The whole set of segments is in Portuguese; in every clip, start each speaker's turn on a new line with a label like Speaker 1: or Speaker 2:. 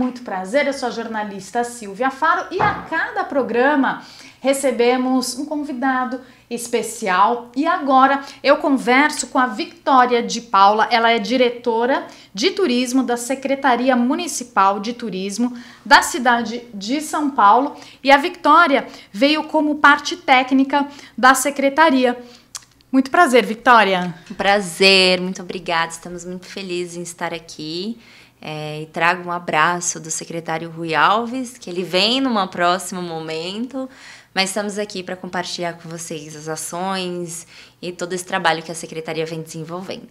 Speaker 1: muito prazer, eu sou a jornalista Silvia Faro e a cada programa recebemos um convidado especial e agora eu converso com a Victoria de Paula, ela é diretora de turismo da Secretaria Municipal de Turismo da cidade de São Paulo e a Victoria veio como parte técnica da secretaria. Muito prazer, Victoria. Prazer, muito obrigada. Estamos muito felizes em estar aqui
Speaker 2: é, e trago um abraço do secretário Rui Alves, que ele vem num próximo momento, mas estamos aqui para compartilhar com vocês as ações e todo esse trabalho que a secretaria vem desenvolvendo.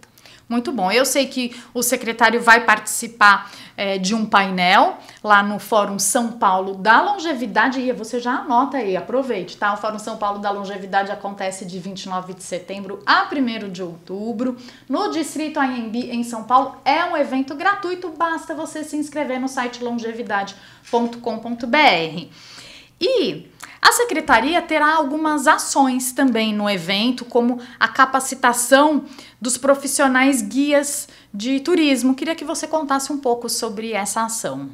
Speaker 1: Muito bom. Eu sei que o secretário vai participar é, de um painel lá no Fórum São Paulo da Longevidade. E você já anota aí, aproveite, tá? O Fórum São Paulo da Longevidade acontece de 29 de setembro a 1 de outubro no Distrito Anhembi, em São Paulo. É um evento gratuito, basta você se inscrever no site longevidade.com.br. E a secretaria terá algumas ações também no evento, como a capacitação dos profissionais guias de turismo. Queria que você contasse um pouco sobre essa ação.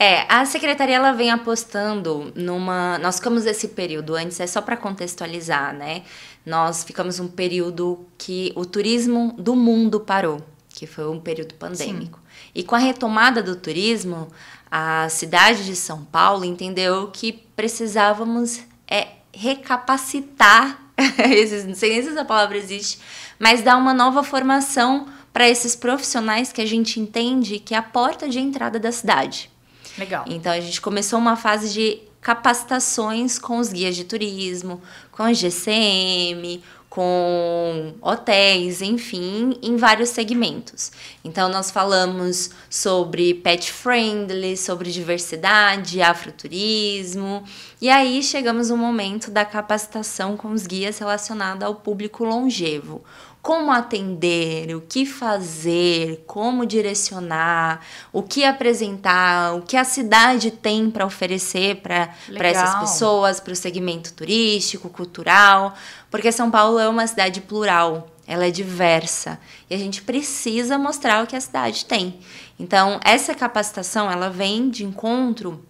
Speaker 1: É, a secretaria ela vem apostando
Speaker 2: numa. Nós ficamos esse período antes, é só para contextualizar, né? Nós ficamos um período que o turismo do mundo parou, que foi um período pandêmico. Sim. E com a retomada do turismo, a cidade de São Paulo entendeu que precisávamos é, recapacitar esses, não sei nem se essa palavra existe, mas dar uma nova formação para esses profissionais que a gente entende que é a porta de entrada da cidade. Legal. Então a gente começou uma fase de capacitações com os guias de turismo, com a GCM, com hotéis, enfim, em vários segmentos. Então, nós falamos sobre pet friendly, sobre diversidade, afroturismo, e aí chegamos no momento da capacitação com os guias relacionada ao público longevo como atender, o que fazer, como direcionar, o que apresentar, o que a cidade tem para oferecer para essas pessoas, para o segmento turístico, cultural, porque São Paulo é uma cidade plural, ela é diversa e a gente precisa mostrar o que a cidade tem. Então, essa capacitação ela vem de encontro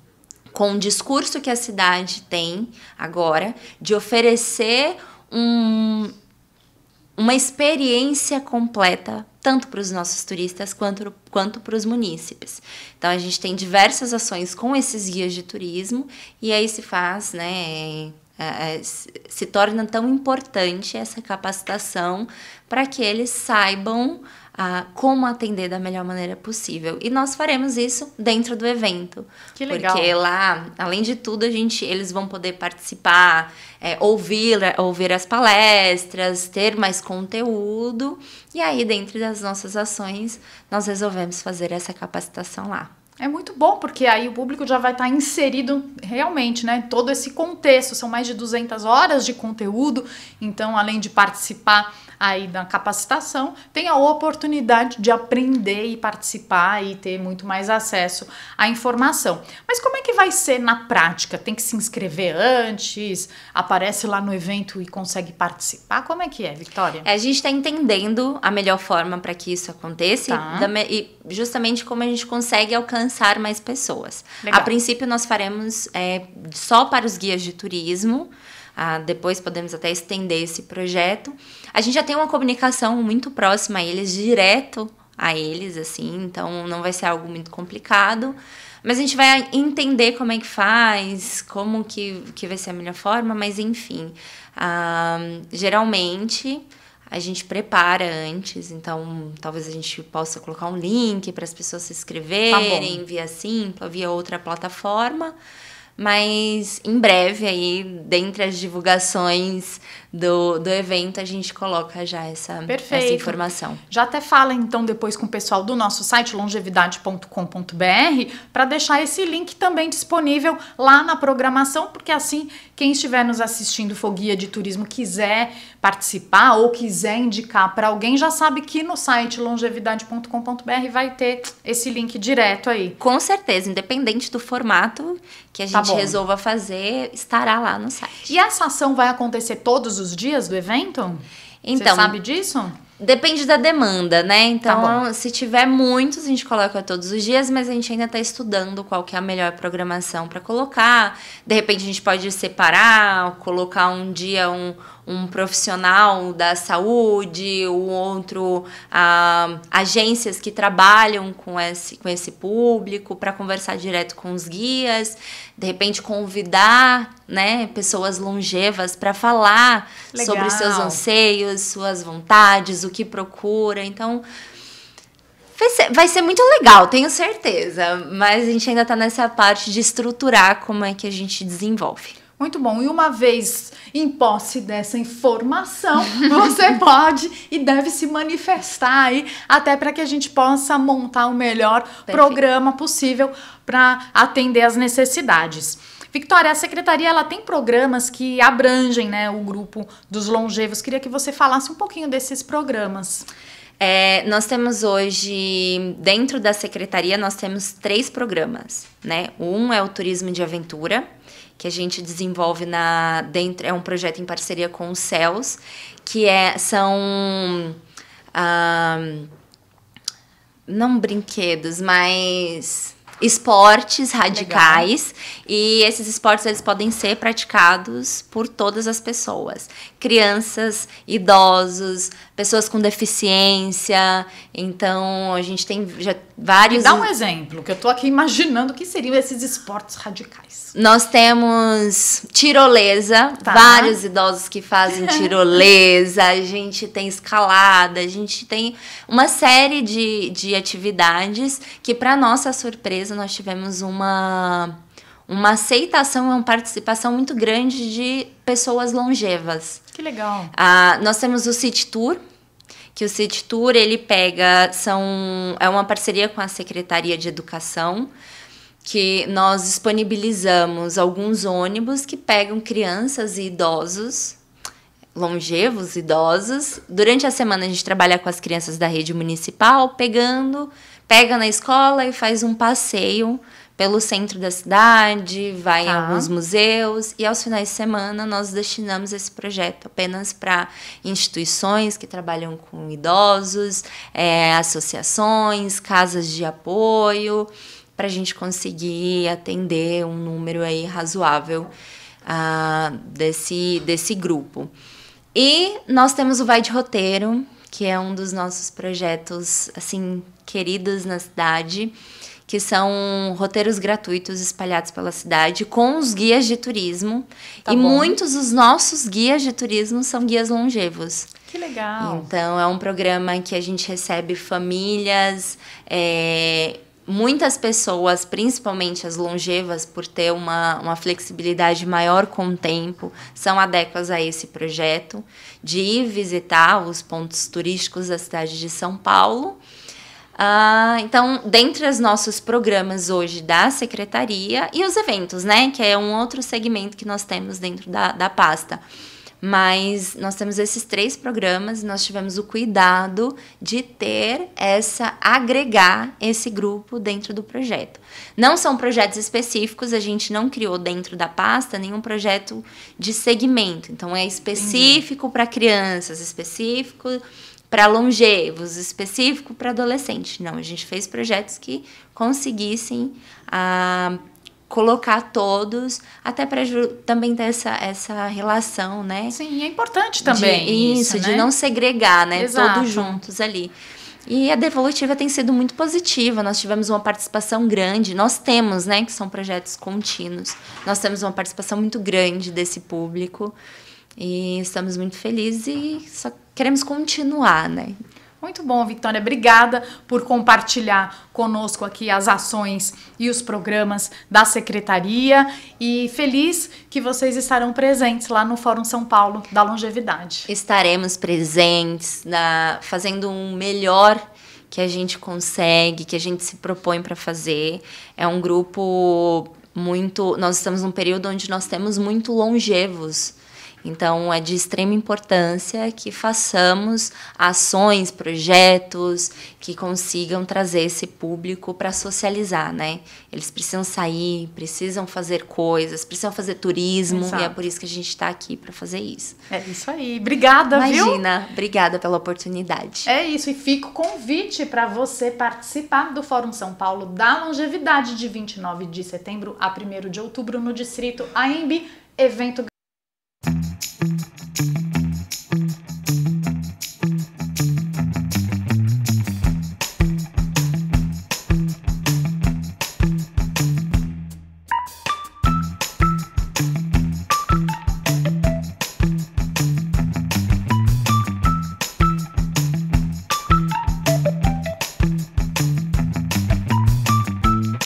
Speaker 2: com o discurso que a cidade tem agora de oferecer um, uma experiência completa tanto para os nossos turistas quanto, quanto para os munícipes. Então a gente tem diversas ações com esses guias de turismo e aí se faz, né, é, é, se torna tão importante essa capacitação para que eles saibam a como atender da melhor maneira possível. E nós faremos isso dentro do evento. Que legal. Porque lá, além de tudo, a gente, eles vão poder participar, é, ouvir, ouvir as palestras, ter mais conteúdo. E aí, dentro das nossas ações, nós resolvemos fazer essa capacitação lá.
Speaker 1: É muito bom, porque aí o público já vai estar tá inserido realmente, né? Todo esse contexto, são mais de 200 horas de conteúdo, então além de participar aí da capacitação, tem a oportunidade de aprender e participar e ter muito mais acesso à informação. Mas como é que vai ser na prática? Tem que se inscrever antes? Aparece lá no evento e consegue participar? Como é que é,
Speaker 2: Vitória? É, a gente está entendendo a melhor forma para que isso aconteça tá. e justamente como a gente consegue alcançar alcançar mais pessoas. Legal. A princípio, nós faremos é, só para os guias de turismo. Ah, depois podemos até estender esse projeto. A gente já tem uma comunicação muito próxima a eles, direto a eles, assim, então não vai ser algo muito complicado. Mas a gente vai entender como é que faz, como que, que vai ser a melhor forma, mas enfim. Ah, geralmente a gente prepara antes, então talvez a gente possa colocar um link para as pessoas se inscreverem tá via Simpla, via outra plataforma. Mas em breve, aí, dentre as divulgações do, do evento, a gente
Speaker 1: coloca já essa, Perfeito. essa informação. Já até fala então depois com o pessoal do nosso site, longevidade.com.br, para deixar esse link também disponível lá na programação, porque assim quem estiver nos assistindo foguia de turismo quiser participar ou quiser indicar para alguém, já sabe que no site longevidade.com.br vai ter esse link direto aí. Com certeza, independente do formato que a gente tá bom. resolva fazer estará lá no site. E essa ação vai acontecer todos os dias do evento? Então, Você sabe disso?
Speaker 2: Depende da demanda, né? Tá então, tá se tiver muitos, a gente coloca todos os dias, mas a gente ainda está estudando qual que é a melhor programação para colocar. De repente, a gente pode separar, colocar um dia um, um profissional da saúde, o outro ah, agências que trabalham com esse, com esse público para conversar direto com os guias, de repente convidar né, pessoas longevas para falar Legal. sobre seus anseios, suas vontades, o que procura. Então, Vai ser, vai ser, muito legal, tenho certeza. Mas a gente ainda está nessa parte de estruturar como é que a gente
Speaker 1: desenvolve. Muito bom. E uma vez em posse dessa informação, você pode e deve se manifestar aí, até para que a gente possa montar o melhor Perfeito. programa possível para atender as necessidades. Victoria, a secretaria ela tem programas que abrangem né, o grupo dos longevos. Queria que você falasse um pouquinho desses programas. É, nós temos hoje, dentro da
Speaker 2: secretaria, nós temos três programas, né? Um é o turismo de aventura, que a gente desenvolve na dentro é um projeto em parceria com os Céus, que é são não brinquedos, mas esportes radicais Legal. e esses esportes eles podem ser praticados por todas as pessoas, crianças, idosos, pessoas com deficiência. Então, a gente tem já vários. Me dá um exemplo,
Speaker 1: que eu estou aqui imaginando o que seriam esses esportes radicais.
Speaker 2: Nós temos tirolesa, tá. vários
Speaker 1: idosos que fazem tirolesa,
Speaker 2: a gente tem escalada, a gente tem uma série de, de atividades que, para nossa surpresa, nós tivemos uma uma aceitação e é uma participação muito grande de pessoas longevas. Que legal. Ah, nós temos o City Tour, que o City Tour ele pega são é uma parceria com a Secretaria de Educação que nós disponibilizamos alguns ônibus que pegam crianças e idosos longevos, idosos. Durante a semana a gente trabalha com as crianças da rede municipal, pegando, pega na escola e faz um passeio pelo centro da cidade, vai tá. em alguns museus e aos finais de semana nós destinamos esse projeto apenas para instituições que trabalham com idosos, é, associações, casas de apoio, para a gente conseguir atender um número aí razoável uh, desse, desse grupo. E nós temos o Vai de Roteiro, que é um dos nossos projetos assim queridos na cidade que são roteiros gratuitos espalhados pela cidade com os guias de turismo. Tá e bom. muitos dos nossos guias de turismo são guias longevos.
Speaker 1: Que legal!
Speaker 2: Então, é um programa que a gente recebe famílias, é, muitas pessoas, principalmente as longevas, por ter uma, uma flexibilidade maior com o tempo, são adequas a esse projeto de ir visitar os pontos turísticos da cidade de São Paulo ah, então, dentre os nossos programas hoje da secretaria e os eventos, né? Que é um outro segmento que nós temos dentro da, da pasta. Mas nós temos esses três programas e nós tivemos o cuidado de ter essa, agregar esse grupo dentro do projeto. Não são projetos específicos, a gente não criou dentro da pasta nenhum projeto de segmento. Então é específico para crianças, específico para longevos, específico para adolescente. Não, a gente fez projetos que conseguissem ah, colocar todos, até para também ter essa, essa relação, né? Sim, é importante também. De, isso, isso né? de não segregar, né? Exato. Todos juntos ali. E a Devolutiva tem sido muito positiva, nós tivemos uma participação grande, nós temos, né, que são projetos contínuos, nós temos uma participação muito grande desse público. E estamos muito felizes e só
Speaker 1: queremos continuar, né? Muito bom, Vitória. Obrigada por compartilhar conosco aqui as ações e os programas da secretaria e feliz que vocês estarão presentes lá no Fórum São Paulo da Longevidade. Estaremos
Speaker 2: presentes na, fazendo um melhor que a gente consegue, que a gente se propõe para fazer. É um grupo muito, nós estamos num período onde nós temos muito longevos então, é de extrema importância que façamos ações, projetos que consigam trazer esse público para socializar, né? Eles precisam sair, precisam fazer coisas, precisam fazer turismo, Exato. e é por isso que a gente está aqui para fazer isso.
Speaker 1: É isso aí. Obrigada, Imagina, viu? Imagina, obrigada pela oportunidade. É isso, e fica o convite para você participar do Fórum São Paulo da Longevidade de 29 de setembro a 1 de outubro no distrito AEMB, evento